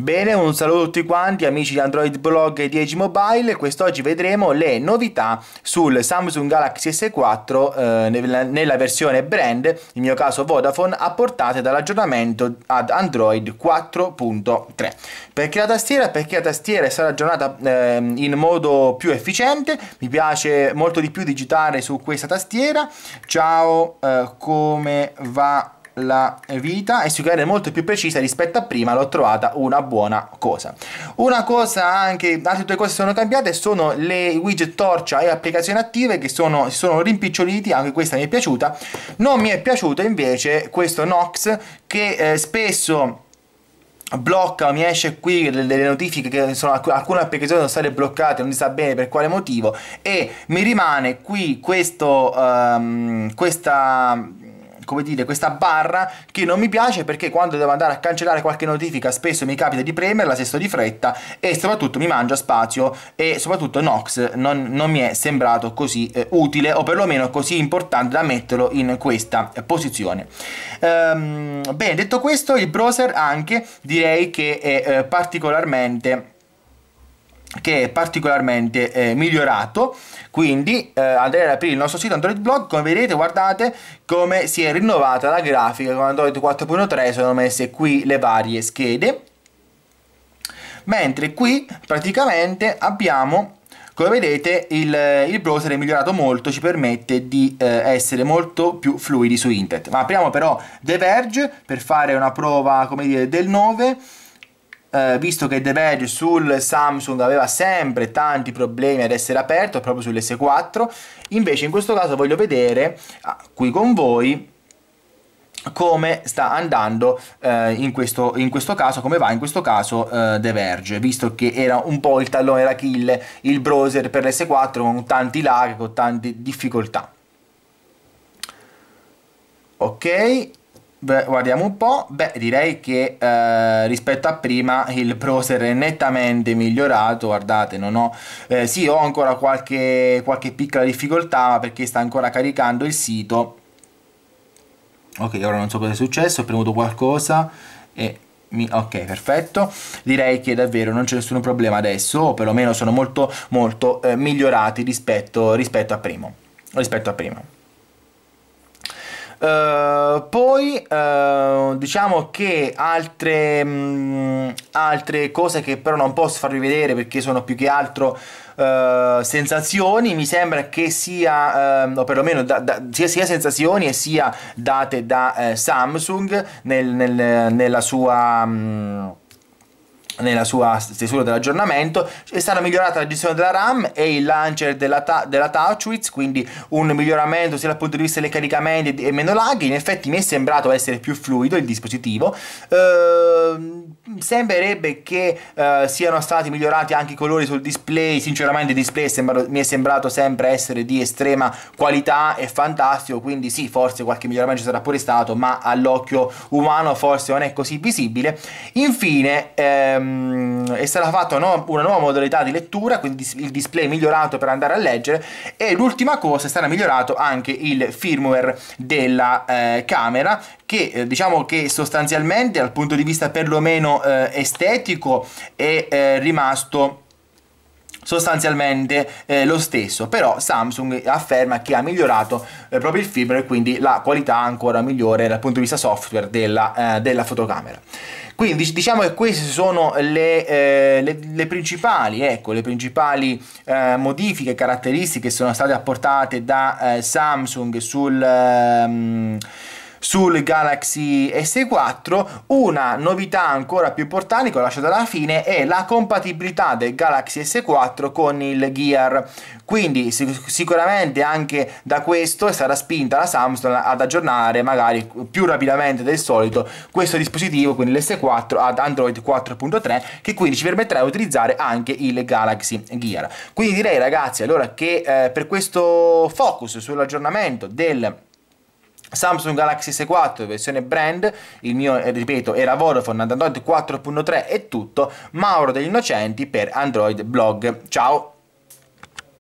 Bene, un saluto a tutti quanti amici di Android Blog e 10 Mobile, quest'oggi vedremo le novità sul Samsung Galaxy S4 eh, nella versione brand, nel mio caso Vodafone, apportate dall'aggiornamento ad Android 4.3. Perché la tastiera? Perché la tastiera è stata aggiornata eh, in modo più efficiente, mi piace molto di più digitare su questa tastiera. Ciao, eh, come va? la vita e sicuramente molto più precisa rispetto a prima l'ho trovata una buona cosa una cosa anche altre due cose sono cambiate sono le widget torcia e applicazioni attive che sono, si sono rimpiccioliti anche questa mi è piaciuta non mi è piaciuto invece questo Nox che eh, spesso blocca mi esce qui delle notifiche che sono alcune applicazioni sono state bloccate non si sa bene per quale motivo e mi rimane qui questo um, questa come dire, questa barra che non mi piace perché quando devo andare a cancellare qualche notifica spesso mi capita di premerla se sto di fretta e soprattutto mi mangia spazio e soprattutto Nox non, non mi è sembrato così eh, utile o perlomeno così importante da metterlo in questa posizione. Ehm, bene, detto questo il browser anche direi che è eh, particolarmente che è particolarmente eh, migliorato quindi eh, andrete ad aprire il nostro sito Android Blog come vedete guardate come si è rinnovata la grafica con Android 4.3 sono messe qui le varie schede mentre qui praticamente abbiamo come vedete il, il, browser è migliorato molto, ci permette di eh, essere molto più fluidi su internet. Ma apriamo però The Verge per fare una prova come dire, del 9 eh, visto che The Verge sul Samsung aveva sempre tanti problemi ad essere aperto, proprio sull'S4, invece in questo caso voglio vedere ah, qui con voi come sta andando eh, in, questo, in, questo, caso, come va in questo caso eh, The Verge, visto che era un po' il tallone d'Achille il browser per l'S4 con tanti lag, con tante difficoltà. Ok, Beh, guardiamo un po', beh direi che eh, rispetto a prima il browser è nettamente migliorato, guardate non ho, eh, sì ho ancora qualche, qualche piccola difficoltà perché sta ancora caricando il sito ok ora non so cosa è successo, ho premuto qualcosa e ok perfetto direi che davvero non c'è nessun problema adesso o perlomeno sono molto molto eh, migliorati rispetto, rispetto a primo rispetto a prima Uh, poi uh, diciamo che altre, mh, mm, altre, cose che però non posso farvi vedere perché sono più che altro uh, sensazioni, mi sembra che sia, ehm, o perlomeno da, da, sia, sia, sensazioni e sia date da Samsung nel, nel, nella sua... Mh, mm, nella sua stesura dell'aggiornamento è stata migliorata la gestione della RAM e il launcher della, ta- della TouchWiz quindi un miglioramento sia dal punto di vista dei caricamenti e meno lag in effetti mi è sembrato essere più fluido il dispositivo eh, sembrerebbe che eh, siano stati migliorati anche i colori sul display sinceramente il display sembrato, mi è sembrato sempre essere di estrema qualità e fantastico quindi sì forse qualche miglioramento ci sarà pure stato ma all'occhio umano forse non è così visibile infine ehm, è ehm, stata fatta una nuova modalità di lettura, quindi il display migliorato per andare a leggere e l'ultima cosa è stato migliorato anche il firmware della eh, camera che eh, diciamo che sostanzialmente dal punto di vista perlomeno eh, estetico è eh, rimasto sostanzialmente eh, lo stesso, però Samsung afferma che ha migliorato eh, proprio il firmware e quindi la qualità ancora migliore dal punto di vista software della, eh, della fotocamera. Quindi diciamo che queste sono le, eh, le, le principali, ecco, le principali eh, modifiche, caratteristiche che sono state apportate da eh, Samsung sul... Ehm, sul Galaxy S4. Una novità ancora più importante che ho lasciato alla fine è la compatibilità del Galaxy S4 con il Gear. Quindi sicuramente anche da questo sarà spinta la Samsung ad aggiornare magari più rapidamente del solito questo dispositivo, quindi l'S4 ad Android 4.3 che quindi ci permetterà di utilizzare anche il Galaxy Gear. Quindi direi ragazzi allora che eh, per questo focus sull'aggiornamento del Samsung Galaxy S4 versione brand, il mio eh, ripeto era Vodafone Android 4.3 e tutto, Mauro degli Innocenti per Android Blog. Ciao!